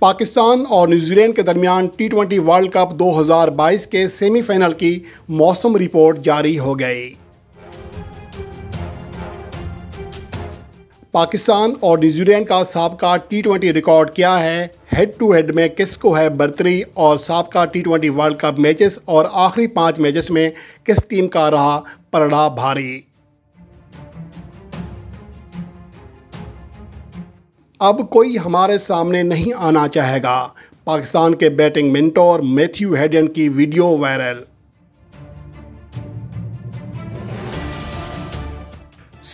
पाकिस्तान और न्यूजीलैंड के दरमियान टी ट्वेंटी वर्ल्ड कप 2022 के सेमीफाइनल की मौसम रिपोर्ट जारी हो गई पाकिस्तान और न्यूजीलैंड का सबका टी ट्वेंटी रिकॉर्ड क्या है हेड टू हेड में किसको है बर्तरी और सबका T twenty World Cup matches और आखिरी पाँच मैचेस में किस टीम का रहा पलड़ा भारी अब कोई हमारे सामने नहीं आना चाहेगा पाकिस्तान के बैटिंग मिंटोर मैथ्यू हेडन की वीडियो वायरल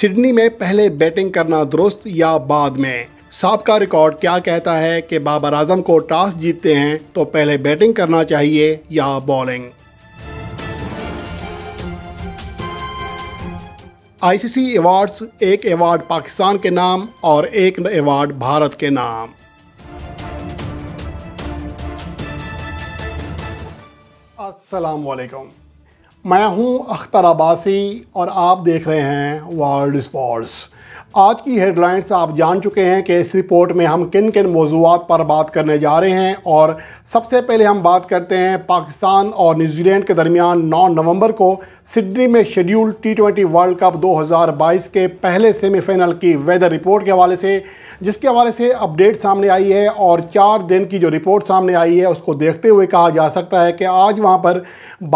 सिडनी में पहले बैटिंग करना दुरुस्त या बाद में सबका रिकॉर्ड क्या कहता है कि बाबर आजम को टॉस जीतते हैं तो पहले बैटिंग करना चाहिए या बॉलिंग आईसीसी अवार्ड्स एक अवार्ड पाकिस्तान के नाम और एक अवार्ड भारत के नाम अस्सलाम वालेकुम मैं हूं अख्तर अब्बासी और आप देख रहे हैं वर्ल्ड स्पोर्ट्स आज की हेडलाइंस आप जान चुके हैं कि इस रिपोर्ट में हम किन किन मौजूद पर बात करने जा रहे हैं और सबसे पहले हम बात करते हैं पाकिस्तान और न्यूजीलैंड के दरमियान 9 नवंबर को सिडनी में schedule T twenty World Cup 2022 के पहले सेमीफाइनल की वेदर रिपोर्ट के हवाले से जिसके हवाले से अपडेट सामने आई है और चार दिन की जो रिपोर्ट सामने आई है उसको देखते हुए कहा जा सकता है कि आज वहाँ पर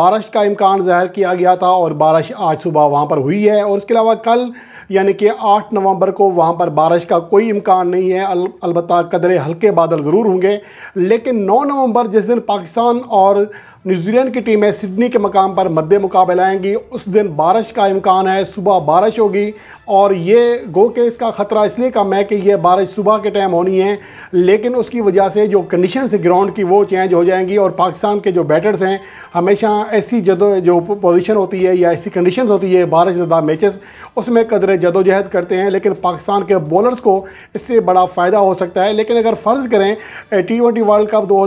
बारिश का इम्कान ज़ाहिर किया गया था और बारिश आज सुबह वहाँ पर हुई है और इसके अलावा कल यानी कि आठ नवंबर को वहाँ पर बारिश का कोई इम्कान नहीं है अल, अलबत्त कदरे हल्के बादल ज़रूर होंगे लेकिन नौ नवंबर जिस दिन पाकिस्तान और न्यूजीलैंड की टीमें सिडनी के मकाम पर मध्य आएंगी उस दिन बारिश का इम्कान है सुबह बारिश होगी और ये गो के इसका ख़तरा इसलिए कम है कि यह बारिश सुबह के टाइम होनी है लेकिन उसकी वजह से जो कंडीशन है ग्राउंड की वो चेंज हो जाएंगी और पाकिस्तान के जो बैटर्स हैं हमेशा ऐसी जदो जो पोजिशन होती है या ऐसी कंडीशन होती है बारिश ज़्यादा मैचेस उसमें कदर जदोजहद करते हैं लेकिन पाकिस्तान के बॉलर्स को इससे बड़ा फ़ायदा हो सकता है लेकिन अगर फ़र्ज़ करें टी वर्ल्ड कप दो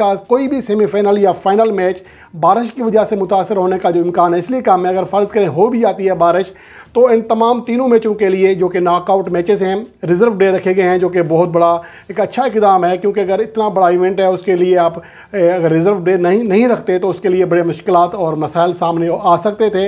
का कोई भी सेमीफाइनल या फाइनल फाइनल मैच बारिश की वजह से मुतासर होने का जो इम्कान है इसलिए काम है अगर फ़र्ज़ करें हो भी जाती है बारिश तो इन तमाम तीनों मैचों के लिए जो कि नाकआउट मैचेस हैं रिज़र्व डे रखे गए हैं जो कि बहुत बड़ा एक अच्छा इकदाम है क्योंकि अगर इतना बड़ा इवेंट है उसके लिए आप अगर रिज़र्व डे नहीं नहीं रखते तो उसके लिए बड़े मुश्किल और मसाइल सामने आ सकते थे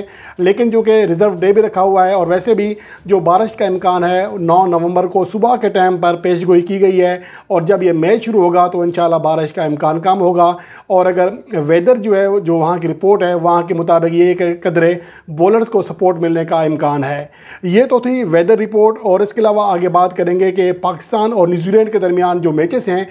लेकिन जो कि रिज़र्व डे भी रखा हुआ है और वैसे भी जो बारिश का इम्कान है नौ नवंबर को सुबह के टाइम पर पेश गोई की गई है और जब यह मैच शुरू होगा तो इन बारिश का इम्कान कम होगा और अगर वेदर जो है जो वहाँ की रिपोर्ट है वहाँ के मुताबिक ये कदरे बॉलर्स को सपोर्ट मिलने का इम्कान नुकसान है ये तो थी वेदर रिपोर्ट और इसके अलावा आगे बात करेंगे कि पाकिस्तान और न्यूजीलैंड के दरमियान जो मैचेस हैं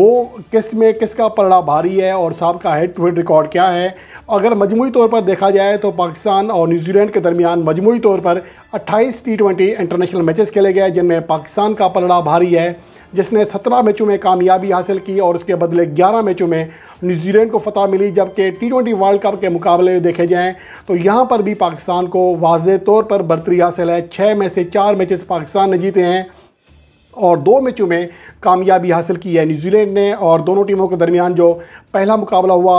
वो किस में किसका पलड़ा भारी है और साहब का हेड टू हेड रिकॉर्ड क्या है अगर मजमू तौर पर देखा जाए तो पाकिस्तान और न्यूजीलैंड के दरमियान मजमू तौर पर अट्ठाईस टी ट्वेंटी इंटरनेशनल मैचेस खेले गए जिनमें पाकिस्तान का पलड़ा भारी है जिसने 17 मैचों में कामयाबी हासिल की और उसके बदले 11 मैचों में न्यूजीलैंड को फतह मिली जबकि टी ट्वेंटी वर्ल्ड कप के मुकाबले देखे जाएँ तो यहाँ पर भी पाकिस्तान को वाज तौर पर बरतरी हासिल है छः में से चार मैचेस पाकिस्तान ने जीते हैं और दो मैचों में कामयाबी हासिल की है न्यूजीलैंड ने और दोनों टीमों के दरमियान जो पहला मुकाबला हुआ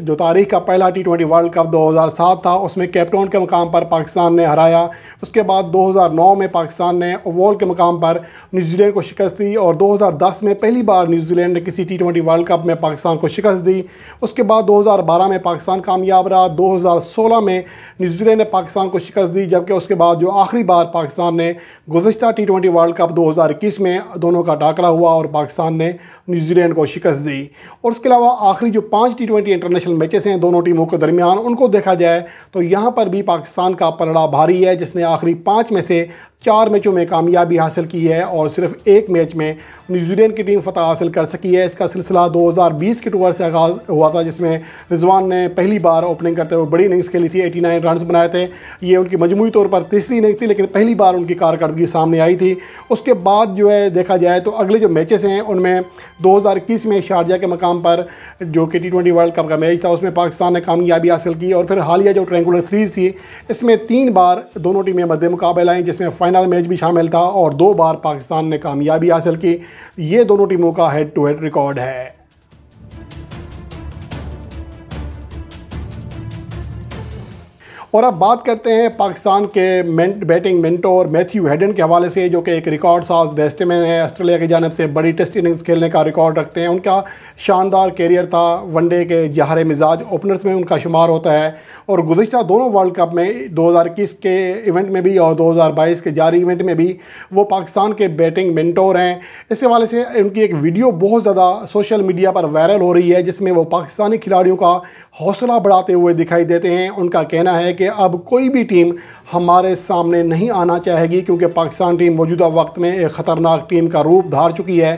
जो तारीख का पहला टी ट्वेंटी वर्ल्ड कप 2007 था उसमें कैप्टन के मुकाम पर पाकिस्तान ने हराया उसके बाद 2009 में पाकिस्तान ने ओवल के मुकाम पर न्यूजीलैंड को शिकस्त दी और 2010 में पहली बार न्यूजीलैंड ने किसी टी ट्वेंटी वर्ल्ड कप में पाकिस्तान को शिकस्त दी उसके बाद बारह में पाकिस्तान कामयाब रहा सोलह में न्यूजीलैंड ने पाकिस्तान को शिकस्त दी जबकि उसके बाद जो आखिरी बार पाकिस्तान ने गुजशत टी ट्वेंटी वर्ल्ड कप दो 2021 में दोनों का टाकरा हुआ और पाकिस्तान ने न्यूजीलैंड को शिकस्त दी और उसके अलावा आखिरी जो पाँच टी ट्वेंटी इंटरनेशनल मैचेस हैं दोनों टीमों के दरमियान उनको देखा जाए तो यहाँ पर भी पाकिस्तान का पलड़ा भारी है जिसने आखिरी पाँच में से चार मैचों में कामयाबी हासिल की है और सिर्फ एक मैच में न्यूजीलैंड की टीम फतह हासिल कर सकी है इसका सिलसिला 2020 के टूर से आगाज़ हुआ था जिसमें रिजवान ने पहली बार ओपनिंग करते हुए बड़ी इनिंग्स खेली थी 89 रन बनाए थे ये उनकी मजमूरी तौर पर तीसरी इनिंग्स थी लेकिन पहली बार उनकी कारकर्दगी सामने आई थी उसके बाद जो है देखा जाए तो अगले जो मैचेस हैं उनमें 2021 में शारजा के मकाम पर जो कि टी वर्ल्ड कप का मैच था उसमें पाकिस्तान ने कामयाबी हासिल की और फिर हालिया जो ट्रेंगुलर सीरीज़ थी इसमें तीन बार दोनों टीमें मुकाबला आई जिसमें फाइनल मैच भी शामिल था और दो बार पाकिस्तान ने कामयाबी हासिल की ये दोनों टीमों का हेड टू हेड रिकॉर्ड है और अब बात करते हैं पाकिस्तान के मेंट, बैटिंग मेंटोर मैथ्यू हेडन के हवाले से जो कि एक रिकॉर्ड साज बैट्समैन है ऑस्ट्रेलिया की जानब से बड़ी टेस्ट इनिंग्स खेलने का रिकॉर्ड रखते हैं उनका शानदार कैरियर था वनडे के जहार मिजाज ओपनर्स में उनका शुमार होता है और गुजशत दोनों वर्ल्ड कप में दो हज़ार इक्कीस के इवेंट में भी और दो हज़ार बाईस के जारी इवेंट में भी वो पाकिस्तान के बैटिंग मिनटोर हैं इस हवाले से उनकी एक वीडियो बहुत ज़्यादा सोशल मीडिया पर वायरल हो रही है जिसमें वो पाकिस्तानी खिलाड़ियों का हौसला बढ़ाते हुए दिखाई देते हैं उनका कहना है कि अब कोई भी टीम हमारे सामने नहीं आना चाहेगी क्योंकि पाकिस्तान टीम मौजूदा वक्त में एक ख़तरनाक टीम का रूप धार चुकी है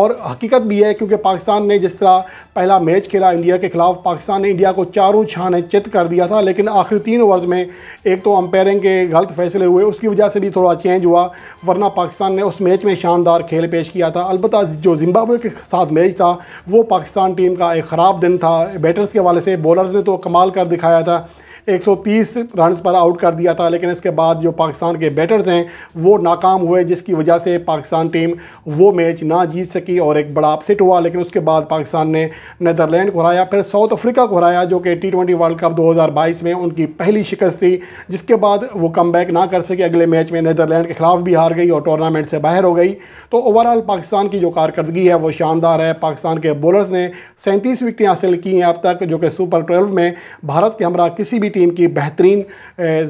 और हकीकत भी है क्योंकि पाकिस्तान ने जिस तरह पहला मैच खेला इंडिया के खिलाफ पाकिस्तान ने इंडिया को चारों छाने चित कर दिया था लेकिन आखिरी तीन ओवर्स में एक तो अंपायरिंग के गलत फैसले हुए उसकी वजह से भी थोड़ा चेंज हुआ वरना पाकिस्तान ने उस मैच में शानदार खेल पेश किया था अलबत् जो जिम्बाब्वे के साथ मैच था वो पाकिस्तान टीम का एक ख़राब दिन था बैटर्स के हवाले से बॉलर ने तो कमाल कर दिखाया था 130 रन पर आउट कर दिया था लेकिन इसके बाद जो पाकिस्तान के बैटर्स हैं वो नाकाम हुए जिसकी वजह से पाकिस्तान टीम वो मैच ना जीत सकी और एक बड़ा अपसेट हुआ लेकिन उसके बाद पाकिस्तान ने नदरलैंड को हराया फिर साउथ अफ्रीका को हराया जो कि टी वर्ल्ड कप बाईस में उनकी पहली शिकस्त थी जिसके बाद वो कम ना कर सके अगले मैच में नदरलैंड के खिलाफ भी हार गई और टूर्नामेंट से बाहर हो गई तो ओवरऑल पाकिस्तान की जो कारकर्दगी है वो शानदार है पाकिस्तान के बॉलर्स ने सैंतीस विकटें हासिल की हैं अब तक जो कि सुपर ट्वेल्व में भारत के हमरा किसी भी टीम की बेहतरीन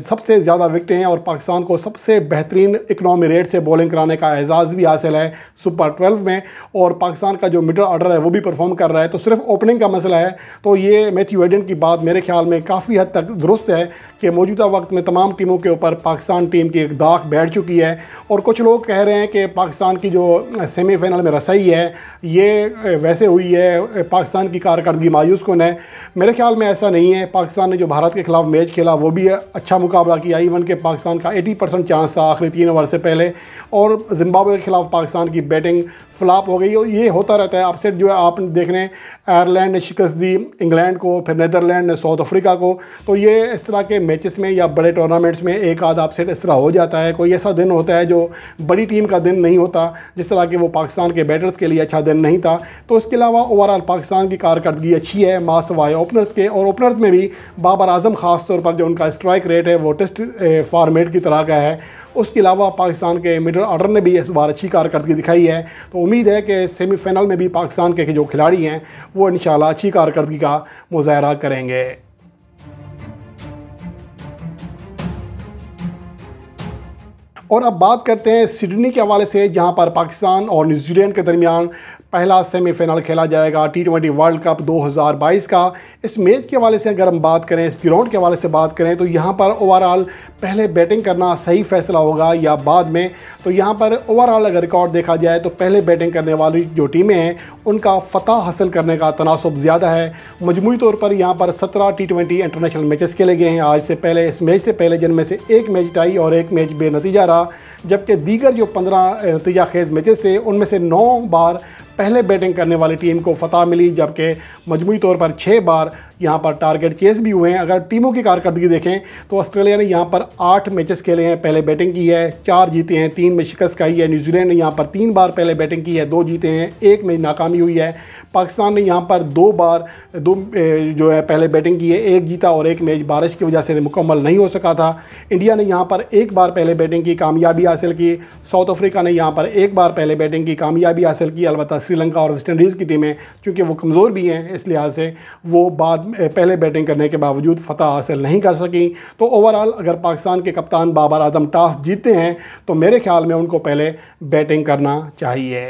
सबसे ज़्यादा विकटें हैं और पाकिस्तान को सबसे बेहतरीन इकनॉमी रेट से बॉलिंग कराने का एजाज़ भी हासिल है सुपर ट्वेल्व में और पाकिस्तान का जो मिडल ऑर्डर है वो भी परफॉर्म कर रहा है तो सिर्फ ओपनिंग का मसला है तो ये मैथ्यू एडन की बात मेरे ख्याल में काफ़ी हद तक दुरुस्त है कि मौजूदा वक्त में तमाम टीमों के ऊपर पाकिस्तान टीम की एक दाग बैठ चुकी है और कुछ लोग कह रहे हैं कि पाकिस्तान की जो सेमीफाइनल में रसाई है ये वैसे हुई है पाकिस्तान की कारकर्दगी मायूस कौन है मेरे ख्याल में ऐसा नहीं है पाकिस्तान ने जो भारत के खिलाफ खिलाफ मैच खेला वो भी अच्छा मुकाबला किया इवन के पाकिस्तान का 80 परसेंट चांस था आखिरी तीन ओवर से पहले और जिम्बाब्वे के खिलाफ पाकिस्तान की बैटिंग फ्लाप हो गई और ये होता रहता है अपसेट जो है आप देख रहे हैं आयरलैंड ने शिकस्त दी इंग्लैंड को फिर नदरलैंड ने साउथ अफ्रीका को तो ये इस तरह के मैचेस में या बड़े टूर्नामेंट्स में एक आध अपसेट इस तरह हो जाता है कोई ऐसा दिन होता है जो बड़ी टीम का दिन नहीं होता जिस तरह के वो पाकिस्तान के बैटर्स के लिए अच्छा दिन नहीं था तो उसके अलावा ओवरऑल पाकिस्तान की कारकर्दगी अच्छी है वाई ओपनर्स के और ओपनर्स में भी बाबर आजम खास तौर पर जो उनका स्ट्राइक रेट है वो टेस्ट फार्मेट eh, की तरह का है उसके अलावा पाकिस्तान के मिडल ऑर्डर ने भी इस बार अच्छी कारकर्दगी दिखाई है तो उम्मीद है कि सेमीफाइनल में भी पाकिस्तान के जो खिलाड़ी हैं वो इन अच्छी कारकर्दगी का मुजाहरा करेंगे और अब बात करते हैं सिडनी के हवाले से जहां पर पाकिस्तान और न्यूजीलैंड के दरमियान पहला सेमीफाइनल खेला जाएगा टी ट्वेंटी वर्ल्ड कप 2022 का इस मैच के हवाले से अगर हम बात करें इस ग्राउंड के हवाले से बात करें तो यहाँ पर ओवरऑल पहले बैटिंग करना सही फैसला होगा या बाद में तो यहाँ पर ओवरऑल अगर रिकॉर्ड देखा जाए तो पहले बैटिंग करने वाली जो टीमें हैं उनका फतह हासिल करने का तनासब ज़्यादा है मजमू तौर पर यहाँ पर सत्रह टी ट्वेंटी इंटरनेशनल मैचेस खेले गए हैं आज से पहले इस मैच से पहले जिनमें से एक मैच टाई और एक मैच बेनतीजा रहा जबकि दीगर जो पंद्रह नतीजा खेज मैचेस थे उनमें से नौ बार पहले बैटिंग करने वाली टीम को फतह मिली जबकि मजमू तौर पर छः बार यहाँ पर टारगेट चेस भी हुए हैं अगर टीमों की कारकर्दगी देखें तो ऑस्ट्रेलिया ने यहाँ पर आठ मैचेस खेले हैं पहले बैटिंग की है चार जीते हैं तीन में शिकस्त खाई है न्यूजीलैंड ने यहाँ पर तीन बार पहले बैटिंग की है दो जीते हैं एक में नाकामी हुई है पाकिस्तान ने यहाँ पर दो बार दो जो है पहले बैटिंग की है एक जीता और एक मैच बारिश की वजह से मुकम्मल नहीं हो सका था इंडिया ने यहाँ पर एक बार पहले बैटिंग की कामयाबी हासिल की साउथ अफ्रीका ने यहाँ पर एक बार पहले बैटिंग की कामयाबी हासिल की अलबत्त श्रीलंका और वेस्ट इंडीज़ की टीमें चूँकि वो कमज़ोर भी हैं इस लिहाज से वो बाद पहले बैटिंग करने के बावजूद फतह हासिल नहीं कर सकें तो ओवरऑल अगर पाकिस्तान के कप्तान बाबर आजम टॉस जीतते हैं तो मेरे ख्याल में उनको पहले बैटिंग करना चाहिए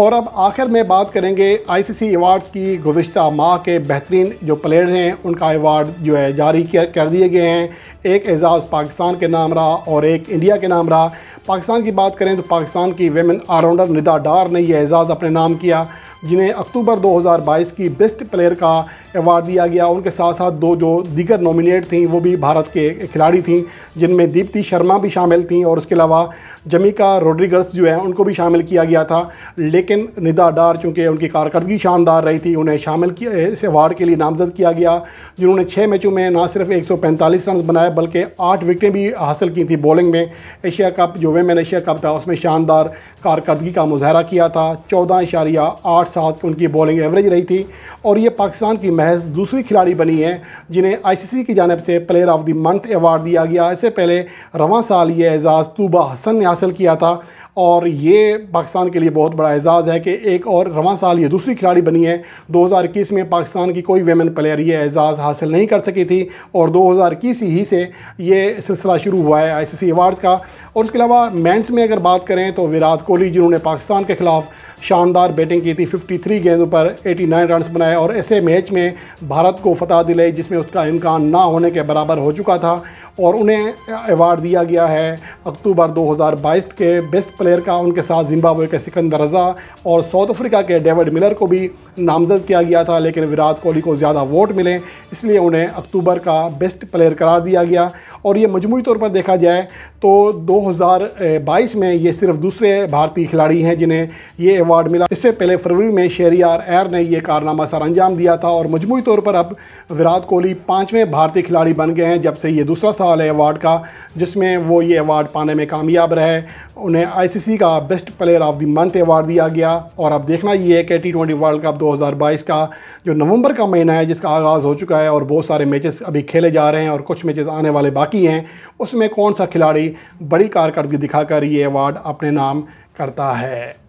और अब आखिर में बात करेंगे आईसीसी अवार्ड्स की गुज्त माह के बेहतरीन जो प्लेयर हैं उनका अवार्ड जो है जारी कर दिए गए हैं एक एजाज़ पाकिस्तान के नाम रहा और एक इंडिया के नाम रहा पाकिस्तान की बात करें तो पाकिस्तान की वेमेन ऑलराउंडर निदा डार ने यह एजाज़ अपने नाम किया जिन्हें अक्टूबर 2022 की बेस्ट प्लेयर का अवार्ड दिया गया उनके साथ साथ दो जो दीगर नॉमिनेट थीं वो भी भारत के खिलाड़ी थीं जिनमें दीप्ति शर्मा भी शामिल थीं और उसके अलावा जमीका रोड्रिगर्स जो है उनको भी शामिल किया गया था लेकिन निदा डार चूँकि उनकी कारकर्दगी शानदार रही थी उन्हें शामिल किया इस अवार्ड के लिए नामजद किया गया जिन्होंने छः मैचों में ना सिर्फ एक सौ रन बनाए बल्कि आठ विकटें भी हासिल की थी बॉलिंग में एशिया कप जो वेमेन एशिया कप था उसमें शानदार कारकर्दगी का मुजाहरा किया था चौदह इशारिया आठ सात उनकी बॉलिंग एवरेज रही थी और ये पाकिस्तान की महज दूसरी खिलाड़ी बनी हैं जिन्हें आईसीसी की जानब से player of the month award दिया गया इससे पहले रवा साल ये एजाज़ तूबा हसन ने हासिल किया था और ये पाकिस्तान के लिए बहुत बड़ा एजाज़ है कि एक और रवा साल ये दूसरी खिलाड़ी बनी है 2021 में पाकिस्तान की कोई वेमेन प्लेयर ये एजाज़ हासिल नहीं कर सकी थी और 2021 ही से ये सिलसिला शुरू हुआ है आईसीसी अवार्ड्स का और उसके अलावा मैंस में अगर बात करें तो विराट कोहली जिन्होंने पाकिस्तान के ख़िलाफ़ शानदार बैटिंग की थी 53 गेंदों पर 89 रन्स बनाए और ऐसे मैच में भारत को फतह दिलाई जिसमें उसका इम्कान ना होने के बराबर हो चुका था और उन्हें अवार्ड दिया गया है अक्टूबर 2022 के बेस्ट प्लेयर का उनके साथ जिम्बाब्वे के सिकंदर रज़ा और साउथ अफ्रीका के डेविड मिलर को भी नामजद किया गया था लेकिन विराट कोहली को ज़्यादा वोट मिले इसलिए उन्हें अक्टूबर का बेस्ट प्लेयर करार दिया गया और ये मजमू तौर पर देखा जाए तो 2022 में ये सिर्फ दूसरे भारतीय खिलाड़ी हैं जिन्हें ये अवार्ड मिला इससे पहले फरवरी में शेरियार एर ने यह कारनामा सर अंजाम दिया था और मजमू तौर पर अब विराट कोहली पाँचवें भारतीय खिलाड़ी बन गए हैं जब से ये दूसरा साल वाले अवार्ड का जिसमें वो ये अवार्ड पाने में कामयाब रहे उन्हें आईसीसी का best player of the month award दिया गया और अब देखना ये है कि टी ट्वेंटी वर्ल्ड कप 2022 का जो नवंबर का महीना है जिसका आगाज़ हो चुका है और बहुत सारे मैचेस अभी खेले जा रहे हैं और कुछ मैचेस आने वाले बाकी हैं उसमें कौन सा खिलाड़ी बड़ी कारकर्दगी दिखाकर ये अवार्ड अपने नाम करता है